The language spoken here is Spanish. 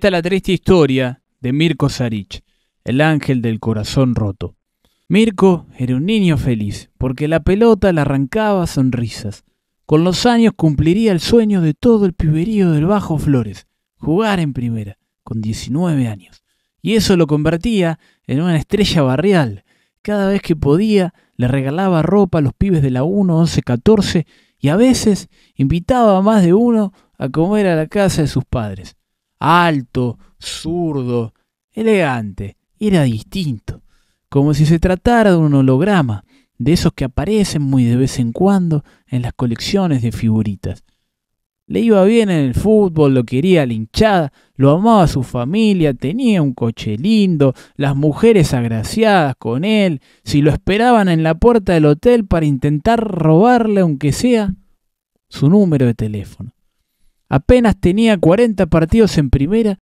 Esta es la triste historia de Mirko Sarich, el ángel del corazón roto. Mirko era un niño feliz, porque la pelota le arrancaba sonrisas. Con los años cumpliría el sueño de todo el piberío del Bajo Flores, jugar en primera, con 19 años. Y eso lo convertía en una estrella barrial. Cada vez que podía, le regalaba ropa a los pibes de la 1, 11, 14 y a veces invitaba a más de uno a comer a la casa de sus padres alto, zurdo, elegante. Era distinto, como si se tratara de un holograma, de esos que aparecen muy de vez en cuando en las colecciones de figuritas. Le iba bien en el fútbol, lo quería la hinchada, lo amaba su familia, tenía un coche lindo, las mujeres agraciadas con él, si lo esperaban en la puerta del hotel para intentar robarle, aunque sea, su número de teléfono. Apenas tenía 40 partidos en primera